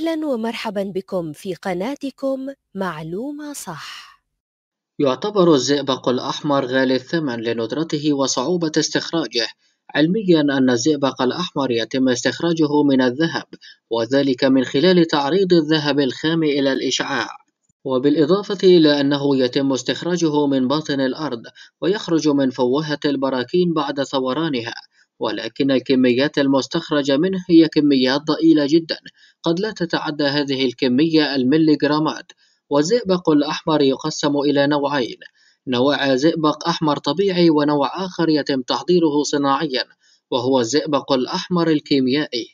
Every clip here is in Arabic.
أهلا ومرحبا بكم في قناتكم معلومة صح يعتبر الزئبق الأحمر غالي الثمن لندرته وصعوبة استخراجه علميا أن الزئبق الأحمر يتم استخراجه من الذهب وذلك من خلال تعريض الذهب الخام إلى الإشعاع وبالإضافة إلى أنه يتم استخراجه من باطن الأرض ويخرج من فوهة البراكين بعد ثورانها ولكن الكميات المستخرجة منه هي كميات ضئيلة جدا قد لا تتعدى هذه الكمية المليغرامات والزئبق الأحمر يقسم إلى نوعين نوع زئبق أحمر طبيعي ونوع آخر يتم تحضيره صناعيا وهو الزئبق الأحمر الكيميائي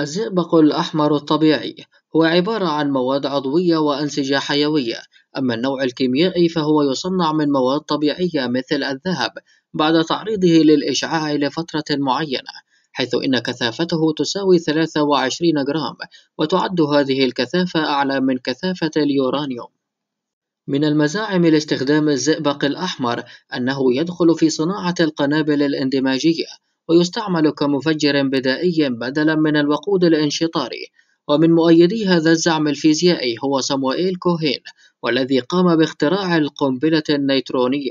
الزئبق الأحمر الطبيعي هو عبارة عن مواد عضوية وأنسجة حيوية أما النوع الكيميائي فهو يصنع من مواد طبيعية مثل الذهب بعد تعريضه للإشعاع لفترة معينة حيث إن كثافته تساوي 23 جرام وتعد هذه الكثافة أعلى من كثافة اليورانيوم من المزاعم لاستخدام الزئبق الأحمر أنه يدخل في صناعة القنابل الاندماجية ويستعمل كمفجر بدائي بدلا من الوقود الانشطاري ومن مؤيدي هذا الزعم الفيزيائي هو صموئيل كوهين والذي قام باختراع القنبلة النيترونية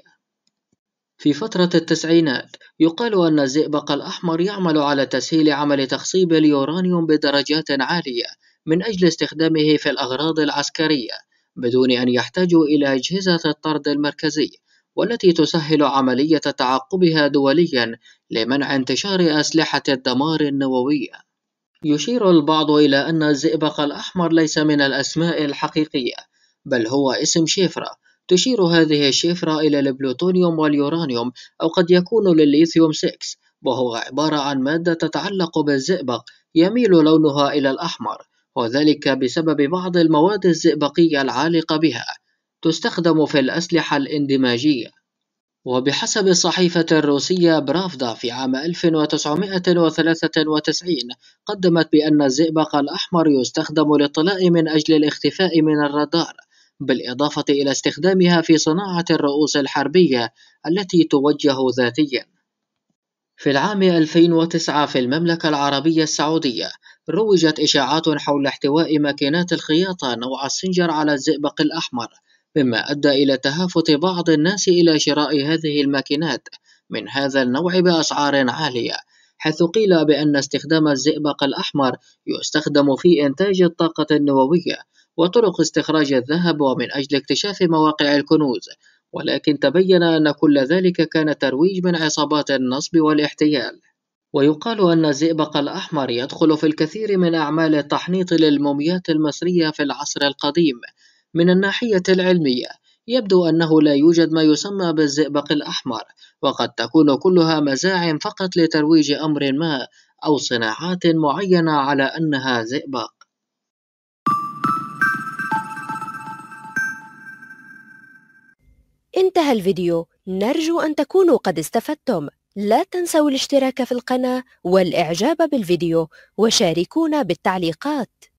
في فترة التسعينات يقال أن الزئبق الأحمر يعمل على تسهيل عمل تخصيب اليورانيوم بدرجات عالية من أجل استخدامه في الأغراض العسكرية بدون أن يحتاجوا إلى أجهزة الطرد المركزي والتي تسهل عملية تعقبها دوليا لمنع انتشار أسلحة الدمار النووية يشير البعض إلى أن الزئبق الأحمر ليس من الأسماء الحقيقية بل هو اسم شفرة تشير هذه الشفرة إلى البلوتونيوم واليورانيوم أو قد يكون للليثيوم 6 وهو عبارة عن مادة تتعلق بالزئبق يميل لونها إلى الأحمر وذلك بسبب بعض المواد الزئبقية العالقة بها تستخدم في الأسلحة الاندماجية وبحسب الصحيفة الروسية برافدا في عام 1993 قدمت بأن الزئبق الأحمر يستخدم للطلاء من أجل الاختفاء من الرادار بالإضافة إلى استخدامها في صناعة الرؤوس الحربية التي توجه ذاتياً في العام 2009 في المملكة العربية السعودية روجت إشاعات حول احتواء ماكينات الخياطة نوع السنجر على الزئبق الأحمر مما أدى إلى تهافت بعض الناس إلى شراء هذه الماكينات من هذا النوع بأسعار عالية حيث قيل بأن استخدام الزئبق الأحمر يستخدم في إنتاج الطاقة النووية وطرق استخراج الذهب ومن أجل اكتشاف مواقع الكنوز ولكن تبين أن كل ذلك كان ترويج من عصابات النصب والاحتيال ويقال أن الزئبق الأحمر يدخل في الكثير من أعمال التحنيط للموميات المصرية في العصر القديم من الناحية العلمية يبدو أنه لا يوجد ما يسمى بالزئبق الأحمر وقد تكون كلها مزاعم فقط لترويج أمر ما أو صناعات معينة على أنها زئبق انتهى الفيديو نرجو أن تكونوا قد استفدتم لا تنسوا الاشتراك في القناة والإعجاب بالفيديو وشاركونا بالتعليقات